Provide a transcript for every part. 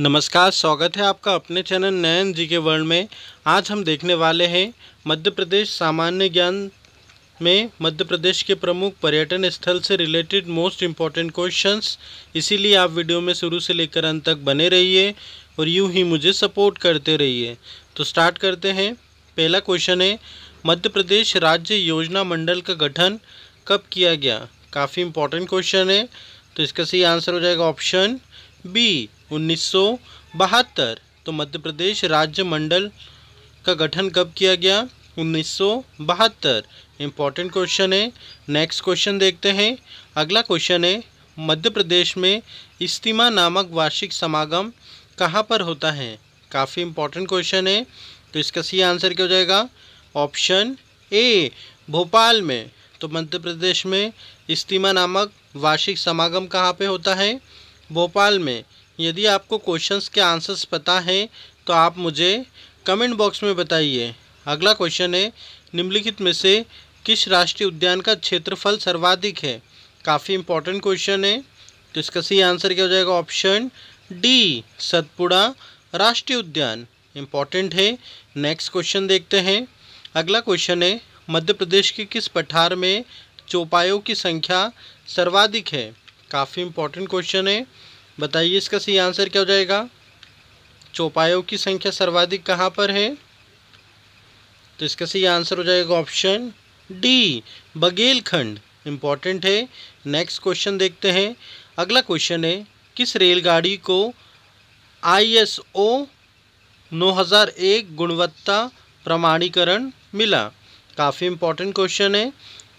नमस्कार स्वागत है आपका अपने चैनल नयन जी के वर्ल्ड में आज हम देखने वाले हैं मध्य प्रदेश सामान्य ज्ञान में मध्य प्रदेश के प्रमुख पर्यटन स्थल से रिलेटेड मोस्ट इम्पॉर्टेंट क्वेश्चंस इसीलिए आप वीडियो में शुरू से लेकर अंत तक बने रहिए और यूं ही मुझे सपोर्ट करते रहिए तो स्टार्ट करते हैं पहला क्वेश्चन है मध्य प्रदेश राज्य योजना मंडल का गठन कब किया गया काफ़ी इम्पोर्टेंट क्वेश्चन है तो इसका सही आंसर हो जाएगा ऑप्शन बी उन्नीस तो मध्य प्रदेश राज्य मंडल का गठन कब किया गया उन्नीस इम्पॉर्टेंट क्वेश्चन है नेक्स्ट क्वेश्चन देखते हैं अगला क्वेश्चन है मध्य प्रदेश में इस्तीमा नामक वार्षिक समागम कहाँ पर होता है काफ़ी इंपॉर्टेंट क्वेश्चन है तो इसका सी आंसर क्या हो जाएगा ऑप्शन ए भोपाल में तो मध्य प्रदेश में इस्तीमा नामक वार्षिक समागम कहाँ पे होता है भोपाल में यदि आपको क्वेश्चंस के आंसर्स पता हैं तो आप मुझे कमेंट बॉक्स में बताइए अगला क्वेश्चन है निम्नलिखित में से किस राष्ट्रीय उद्यान का क्षेत्रफल सर्वाधिक है काफ़ी इंपॉर्टेंट क्वेश्चन है तो इसका सही आंसर क्या हो जाएगा ऑप्शन डी सतपुड़ा राष्ट्रीय उद्यान इम्पॉर्टेंट है नेक्स्ट क्वेश्चन देखते हैं अगला क्वेश्चन है मध्य प्रदेश के किस पठार में चौपायों की संख्या सर्वाधिक है काफ़ी इम्पोर्टेंट क्वेश्चन है बताइए इसका सही आंसर क्या हो जाएगा चौपायों की संख्या सर्वाधिक कहाँ पर है तो इसका सही आंसर हो जाएगा ऑप्शन डी बघेलखंड इम्पॉर्टेंट है नेक्स्ट क्वेश्चन देखते हैं अगला क्वेश्चन है किस रेलगाड़ी को आई एस ओ नौ हज़ार एक गुणवत्ता प्रमाणीकरण मिला काफ़ी इम्पोर्टेंट क्वेश्चन है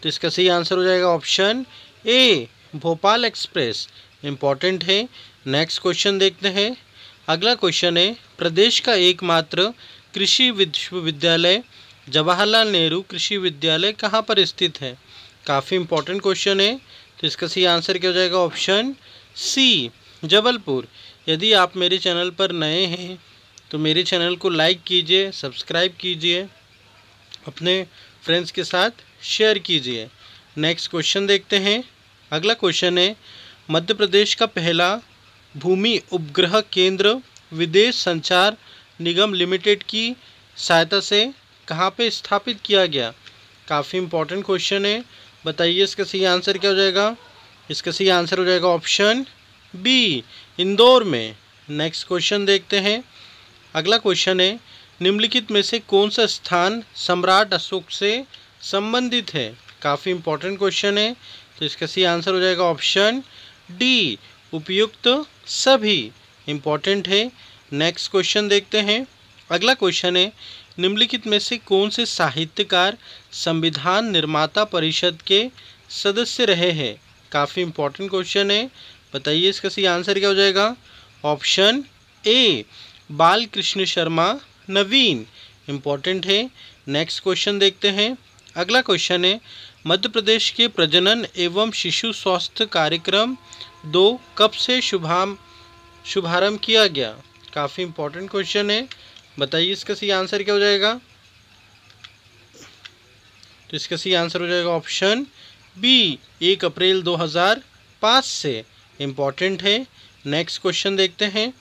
तो इसका सही आंसर हो जाएगा option A Bhopal express important है नेक्स्ट क्वेश्चन देखते हैं अगला क्वेश्चन है प्रदेश का एकमात्र कृषि विश्वविद्यालय जवाहरलाल नेहरू कृषि विद्यालय कहाँ पर स्थित है काफ़ी इंपॉर्टेंट क्वेश्चन है तो इसका सही आंसर क्या हो जाएगा ऑप्शन सी जबलपुर यदि आप मेरे चैनल पर नए हैं तो मेरे चैनल को लाइक कीजिए सब्सक्राइब कीजिए अपने फ्रेंड्स के साथ शेयर कीजिए नेक्स्ट क्वेश्चन देखते हैं अगला क्वेश्चन है मध्य प्रदेश का पहला भूमि उपग्रह केंद्र विदेश संचार निगम लिमिटेड की सहायता से कहाँ पे स्थापित किया गया काफ़ी इंपॉर्टेंट क्वेश्चन है बताइए इसका सही आंसर क्या हो जाएगा इसका सही आंसर हो जाएगा ऑप्शन बी इंदौर में नेक्स्ट क्वेश्चन देखते हैं अगला क्वेश्चन है निम्नलिखित में से कौन सा स्थान सम्राट अशोक से संबंधित है काफ़ी इंपॉर्टेंट क्वेश्चन है तो इसका सही आंसर हो जाएगा ऑप्शन डी उपयुक्त तो सभी इम्पॉर्टेंट है नेक्स्ट क्वेश्चन देखते हैं अगला क्वेश्चन है निम्नलिखित में से कौन से साहित्यकार संविधान निर्माता परिषद के सदस्य रहे हैं काफ़ी इंपॉर्टेंट क्वेश्चन है बताइए इसका सही आंसर क्या हो जाएगा option A Bal Krishna Sharma Naveen important है नेक्स्ट क्वेश्चन देखते हैं अगला क्वेश्चन है मध्य प्रदेश के प्रजनन एवं शिशु स्वास्थ्य कार्यक्रम दो कब से शुभाम शुभारंभ किया गया काफ़ी इंपॉर्टेंट क्वेश्चन है बताइए इसका सही आंसर क्या हो जाएगा तो इसका सही आंसर हो जाएगा ऑप्शन बी एक अप्रैल 2005 से इम्पॉर्टेंट है नेक्स्ट क्वेश्चन देखते हैं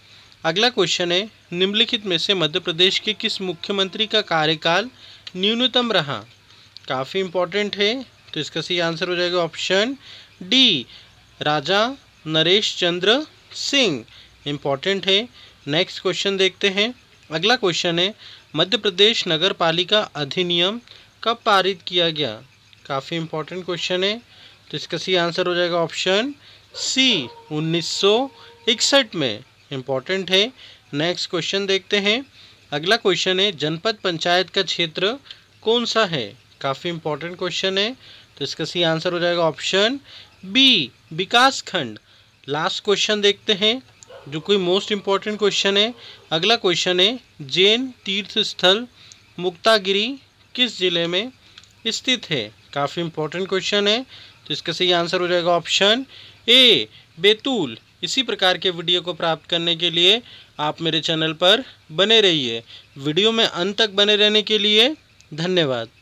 अगला क्वेश्चन है निम्नलिखित में से मध्य प्रदेश के किस मुख्यमंत्री का कार्यकाल न्यूनतम रहा काफ़ी इम्पोर्टेंट है तो इसका सही आंसर हो जाएगा option D Raja Naresh Chandra Singh important है नेक्स्ट क्वेश्चन देखते हैं अगला क्वेश्चन है मध्य प्रदेश नगर पालिका अधिनियम कब पारित किया गया काफ़ी इम्पोर्टेंट क्वेश्चन है तो इसका सही आंसर हो जाएगा ऑप्शन सी 1961 में इम्पॉर्टेंट है नेक्स्ट क्वेश्चन देखते हैं अगला क्वेश्चन है जनपद पंचायत का क्षेत्र कौन सा है काफ़ी इंपॉर्टेंट क्वेश्चन है तो इसका सी आंसर हो जाएगा ऑप्शन बी विकास खंड लास्ट क्वेश्चन देखते हैं जो कोई मोस्ट इम्पॉर्टेंट क्वेश्चन है अगला क्वेश्चन है जैन तीर्थ स्थल मुक्तागिरी किस जिले में स्थित है काफ़ी इंपॉर्टेंट क्वेश्चन है तो इसका सही आंसर हो जाएगा ऑप्शन ए बैतूल इसी प्रकार के वीडियो को प्राप्त करने के लिए आप मेरे चैनल पर बने रहिए वीडियो में अंत तक बने रहने के लिए धन्यवाद